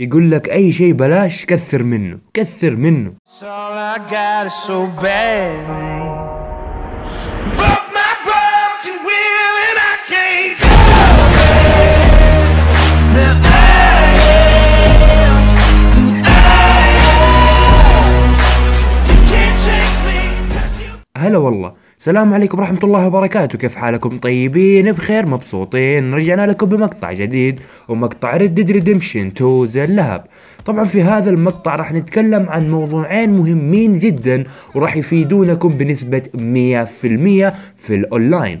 يقول لك اي شيء بلاش كثر منه كثر منه هلا والله سلام عليكم ورحمة الله وبركاته كيف حالكم طيبين بخير مبسوطين رجعنا لكم بمقطع جديد ومقطع ريد ديد ريدمشن 2 زي اللهب طبعا في هذا المقطع راح نتكلم عن موضوعين مهمين جدا وراح يفيدونكم بنسبة 100% في الاونلاين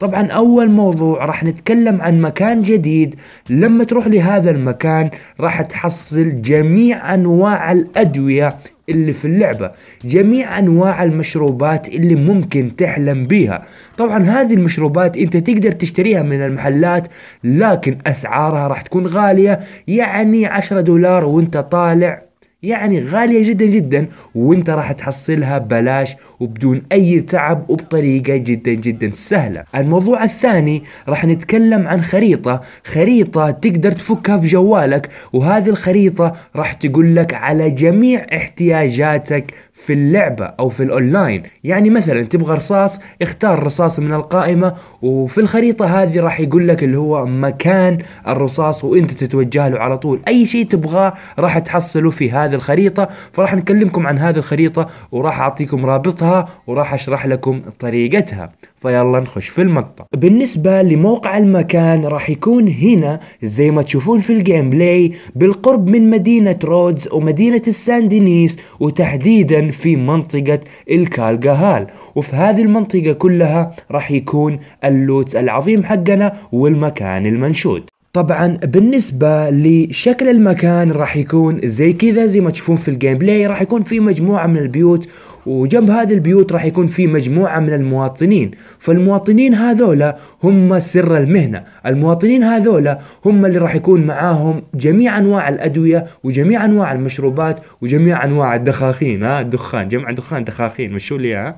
طبعا اول موضوع راح نتكلم عن مكان جديد لما تروح لهذا المكان راح تحصل جميع انواع الادوية اللي في اللعبة جميع أنواع المشروبات اللي ممكن تحلم بيها طبعا هذه المشروبات أنت تقدر تشتريها من المحلات لكن أسعارها راح تكون غالية يعني 10 دولار وانت طالع يعني غالية جدا جدا وانت راح تحصلها ببلاش وبدون اي تعب وبطريقة جدا جدا سهلة الموضوع الثاني راح نتكلم عن خريطة خريطة تقدر تفكها في جوالك وهذه الخريطة راح تقول لك على جميع احتياجاتك في اللعبة أو في الأونلاين يعني مثلا تبغى رصاص اختار رصاص من القائمة وفي الخريطة هذه راح يقول لك اللي هو مكان الرصاص وانت تتوجه له على طول أي شيء تبغاه راح تحصله في هذا هذه الخريطة فراح نكلمكم عن هذه الخريطة وراح أعطيكم رابطها وراح أشرح لكم طريقتها فيلا نخش في المقطع بالنسبة لموقع المكان راح يكون هنا زي ما تشوفون في الجيم بلاي بالقرب من مدينة رودز ومدينة الساندينيس وتحديدا في منطقة الكالجاهال وفي هذه المنطقة كلها راح يكون اللوت العظيم حقنا والمكان المنشود طبعا بالنسبة لشكل المكان راح يكون زي كذا زي ما تشوفون في الجيم بلاي راح يكون في مجموعة من البيوت وجنب هذه البيوت راح يكون في مجموعة من المواطنين فالمواطنين هذولا هم سر المهنة المواطنين هذولا هم اللي راح يكون معاهم جميع أنواع الأدوية وجميع أنواع المشروبات وجميع أنواع الدخاخين ها الدخان جمع دخان دخاخين مشو لي ها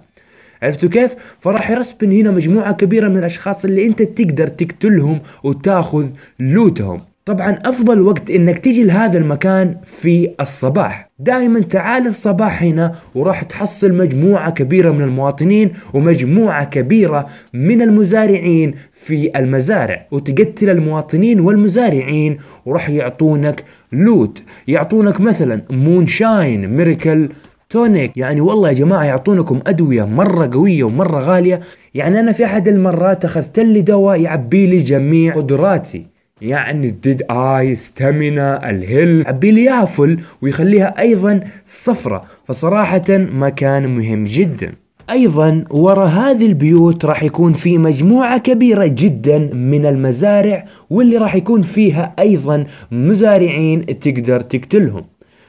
عرفتوا كيف؟ فراح يرسبن هنا مجموعة كبيرة من الأشخاص اللي أنت تقدر تقتلهم وتاخذ لوتهم طبعا أفضل وقت أنك تجي لهذا المكان في الصباح دائما تعال الصباح هنا وراح تحصل مجموعة كبيرة من المواطنين ومجموعة كبيرة من المزارعين في المزارع وتقتل المواطنين والمزارعين وراح يعطونك لوت يعطونك مثلا مونشاين ميركل تونيك يعني والله يا جماعة يعطونكم أدوية مرة قوية ومرة غالية يعني أنا في أحد المرات أخذت لي دواء يعبي لي جميع قدراتي يعني الديد اي ستامينا الهيل عبي اياها فل ويخليها ايضا صفرة فصراحة مكان مهم جدا ايضا ورا هذه البيوت راح يكون في مجموعة كبيرة جدا من المزارع واللي راح يكون فيها ايضا مزارعين تقدر تقتلهم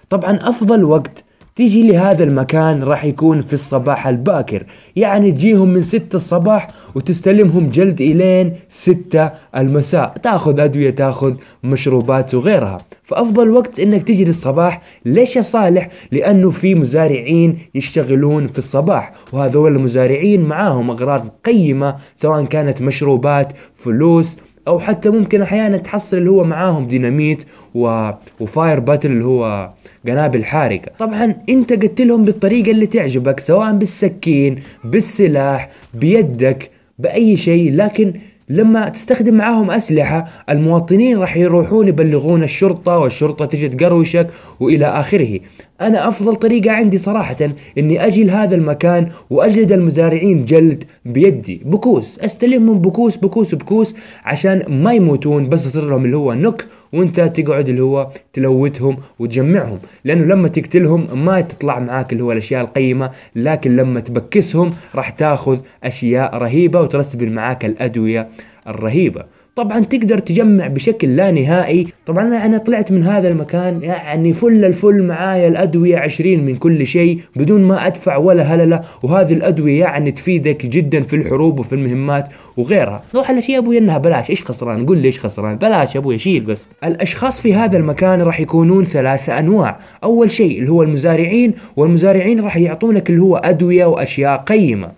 طبعا افضل وقت تيجي لهذا المكان راح يكون في الصباح الباكر يعني تجيهم من 6 الصباح وتستلمهم جلد إلين 6 المساء تاخذ أدوية تاخذ مشروبات وغيرها فأفضل وقت إنك تجي للصباح ليش يا صالح لأنه في مزارعين يشتغلون في الصباح وهذول المزارعين معاهم أغراض قيمة سواء كانت مشروبات فلوس او حتى ممكن احيانا تحصل اللي هو معاهم ديناميت و... وفاير باتل اللي هو قنابل حارقة طبعا انت قتلهم بالطريقة اللي تعجبك سواء بالسكين بالسلاح بيدك باي شيء لكن لما تستخدم معاهم أسلحة المواطنين راح يروحون يبلغون الشرطة والشرطة تجي تقروشك وإلى آخره أنا أفضل طريقة عندي صراحة إني أجي لهذا المكان وأجلد المزارعين جلد بيدي بكوس استلمهم بكوس بكوس بكوس عشان ما يموتون بس أصير لهم اللي هو نك وانت تقعد اللي هو تلوتهم وتجمعهم لانه لما تقتلهم ما تطلع معاك اللي هو الاشياء القيمه لكن لما تبكسهم راح تاخذ اشياء رهيبه وترسب معاك الادويه الرهيبه طبعا تقدر تجمع بشكل لا نهائي طبعا انا طلعت من هذا المكان يعني فل الفل معايا الادويه 20 من كل شيء بدون ما ادفع ولا هلله وهذه الادويه يعني تفيدك جدا في الحروب وفي المهمات وغيرها روح الاشياء شيء ابوي انها بلاش ايش خسران قول لي ايش خسران بلاش ابوي شيل بس الاشخاص في هذا المكان راح يكونون ثلاثه انواع اول شيء اللي هو المزارعين والمزارعين راح يعطونك اللي هو ادويه واشياء قيمه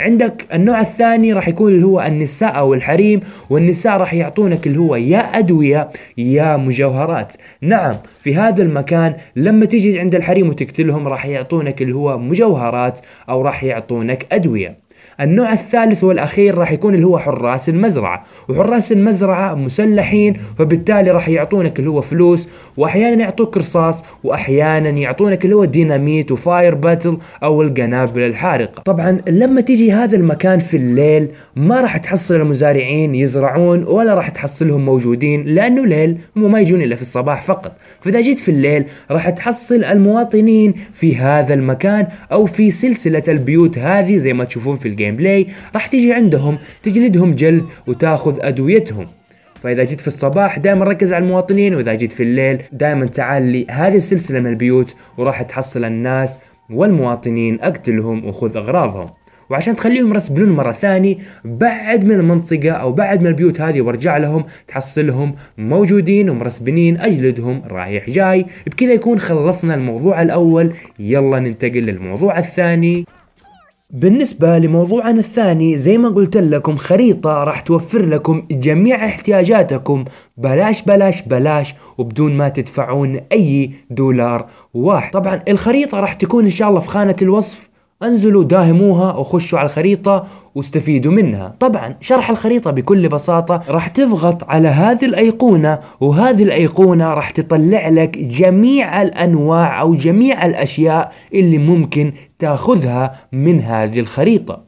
عندك النوع الثاني راح يكون اللي هو النساء او الحريم والنساء راح راح يعطونك اللي هو يا أدوية يا مجوهرات نعم في هذا المكان لما تجي عند الحريم وتقتلهم راح يعطونك اللي هو مجوهرات أو راح يعطونك أدوية النوع الثالث والاخير راح يكون اللي هو حراس المزرعه وحراس المزرعه مسلحين فبالتالي راح يعطونك اللي هو فلوس واحيانا يعطوك رصاص واحيانا يعطونك اللي هو ديناميت وفاير باتل او القنابل الحارقه طبعا لما تيجي هذا المكان في الليل ما راح تحصل المزارعين يزرعون ولا راح تحصلهم موجودين لانه ليل هم ما يجون الا في الصباح فقط فاذا جيت في الليل راح تحصل المواطنين في هذا المكان او في سلسله البيوت هذه زي ما تشوفون في الجيم الجيم بلاي راح تيجي عندهم تجلدهم جلد وتاخذ ادويتهم فاذا جيت في الصباح دائما ركز على المواطنين واذا جيت في الليل دائما تعال هذه السلسله من البيوت وراح تحصل الناس والمواطنين اقتلهم وخذ اغراضهم وعشان تخليهم يرسبلون مره ثانيه بعد من المنطقه او بعد من البيوت هذه وارجع لهم تحصلهم موجودين ومرسبنين اجلدهم رايح جاي بكذا يكون خلصنا الموضوع الاول يلا ننتقل للموضوع الثاني بالنسبة لموضوعنا الثاني زي ما قلت لكم خريطة راح توفر لكم جميع احتياجاتكم بلاش بلاش بلاش وبدون ما تدفعون أي دولار واحد طبعا الخريطة راح تكون إن شاء الله في خانة الوصف انزلوا داهموها وخشوا على الخريطة واستفيدوا منها طبعا شرح الخريطة بكل بساطة راح تضغط على هذه الأيقونة وهذه الأيقونة راح تطلع لك جميع الأنواع أو جميع الأشياء اللي ممكن تاخذها من هذه الخريطة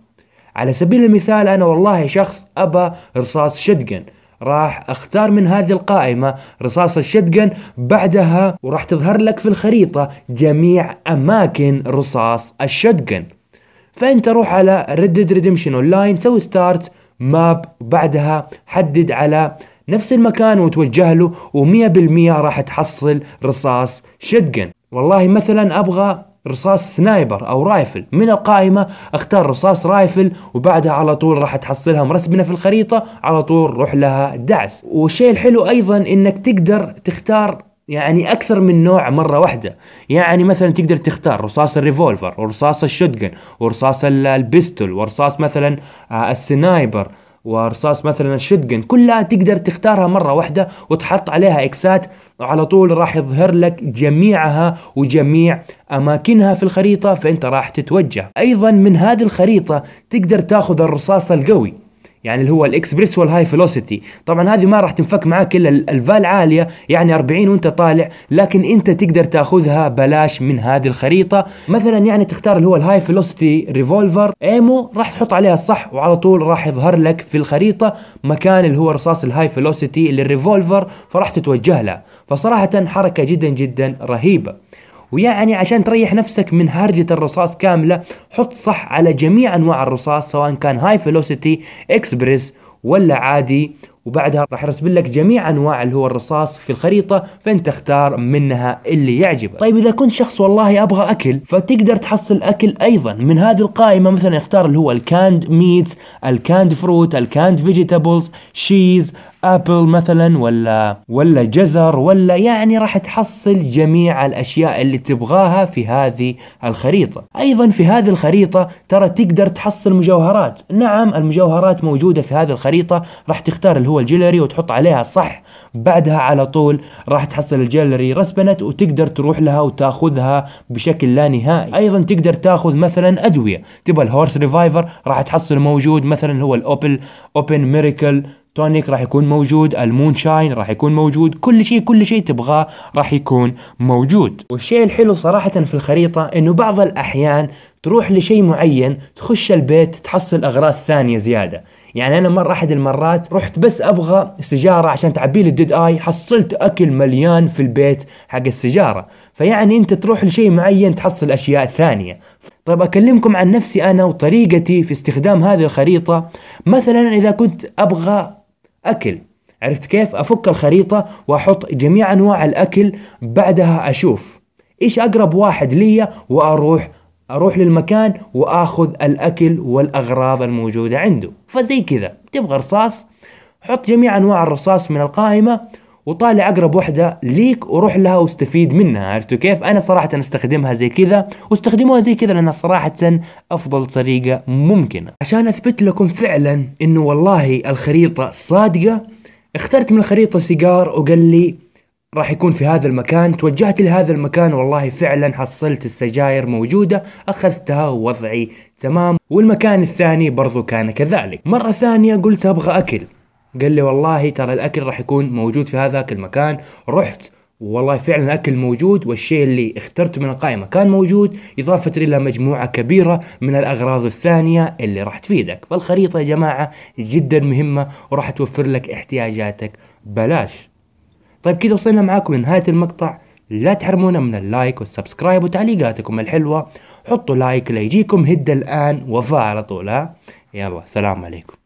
على سبيل المثال أنا والله شخص أبى رصاص شدقن راح اختار من هذه القائمة رصاص الشتقن بعدها وراح تظهر لك في الخريطة جميع اماكن رصاص الشتقن فانت روح على Red ريدمشن اونلاين سوي ستارت ماب بعدها حدد على نفس المكان وتوجه له و100% راح تحصل رصاص شتقن والله مثلا ابغى رصاص سنايبر او رايفل من القائمه اختار رصاص رايفل وبعدها على طول راح تحصلها مرسبنا في الخريطه على طول روح لها دعس والشيء الحلو ايضا انك تقدر تختار يعني اكثر من نوع مره واحده يعني مثلا تقدر تختار رصاص الريفولفر ورصاص الشوتجن ورصاص البيستول ورصاص مثلا آه، السنايبر ورصاص مثلا الشدقن كلها تقدر تختارها مرة واحدة وتحط عليها إكسات وعلى طول راح يظهر لك جميعها وجميع أماكنها في الخريطة فأنت راح تتوجه أيضا من هذه الخريطة تقدر تاخذ الرصاص القوي يعني اللي هو الاكسبريس والهاي فيلوسيتي طبعا هذه ما راح تنفك معاك الا الفال عاليه يعني 40 وانت طالع لكن انت تقدر تاخذها بلاش من هذه الخريطه مثلا يعني تختار اللي هو الهاي فيلوسيتي ريفولفر ايمو راح تحط عليها الصح وعلى طول راح يظهر لك في الخريطه مكان اللي هو رصاص الهاي فيلوسيتي للريفولفر فراح تتوجه له فصراحه حركه جدا جدا رهيبه ويعني عشان تريح نفسك من هرجة الرصاص كاملة حط صح على جميع أنواع الرصاص سواء كان هاي فيلوسيتي اكسبريس ولا عادي وبعدها راح يرسب لك جميع انواع اللي هو الرصاص في الخريطه فانت اختار منها اللي يعجبك. طيب اذا كنت شخص والله ابغى اكل فتقدر تحصل اكل ايضا من هذه القائمه مثلا اختار اللي هو الكاند ميتس، الكاند فروت، الكاند فيجيتابلز، شيز، ابل مثلا ولا ولا جزر ولا يعني راح تحصل جميع الاشياء اللي تبغاها في هذه الخريطه ايضا في هذه الخريطه ترى تقدر تحصل مجوهرات نعم المجوهرات موجوده في هذه الخريطه راح تختار اللي هو الجلري وتحط عليها صح بعدها على طول راح تحصل الجلري رسبنت وتقدر تروح لها وتاخذها بشكل لا نهائي ايضا تقدر تاخذ مثلا ادويه تبغى الهورس ريفايفر راح تحصل موجود مثلا هو الاوبل اوبن ميريكل تونيك راح يكون موجود المون شاين راح يكون موجود كل شيء كل شيء تبغاه راح يكون موجود والشيء الحلو صراحة في الخريطة انه بعض الاحيان تروح لشيء معين تخش البيت تحصل اغراض ثانية زيادة يعني انا مرة احد المرات رحت بس ابغى سيجارة عشان تعبي لي الديد اي حصلت اكل مليان في البيت حق السيجارة فيعني انت تروح لشيء معين تحصل اشياء ثانية طيب أكلمكم عن نفسي أنا وطريقتي في استخدام هذه الخريطة مثلا إذا كنت أبغى أكل عرفت كيف؟ أفك الخريطة وأحط جميع أنواع الأكل بعدها أشوف إيش أقرب واحد لي وأروح أروح للمكان وآخذ الأكل والأغراض الموجودة عنده فزي كذا تبغى رصاص حط جميع أنواع الرصاص من القائمة وطالع اقرب وحده ليك وروح لها واستفيد منها عرفتوا كيف انا صراحه استخدمها زي كذا واستخدموها زي كذا لانها صراحه افضل طريقه ممكنه عشان اثبت لكم فعلا انه والله الخريطه صادقه اخترت من الخريطه سيجار وقال لي راح يكون في هذا المكان توجهت لهذا المكان والله فعلا حصلت السجاير موجودة أخذتها ووضعي تمام والمكان الثاني برضو كان كذلك مرة ثانية قلت أبغى أكل قال لي والله ترى الاكل راح يكون موجود في هذاك المكان رحت والله فعلا الاكل موجود والشيء اللي اخترته من القائمه كان موجود اضافه الى مجموعه كبيره من الاغراض الثانيه اللي راح تفيدك فالخريطه يا جماعه جدا مهمه وراح توفر لك احتياجاتك بلاش طيب كذا وصلنا معاكم لنهايه المقطع لا تحرمونا من اللايك والسبسكرايب وتعليقاتكم الحلوه حطوا لايك ليجيكم هده الان وفاء على طول ها يلا سلام عليكم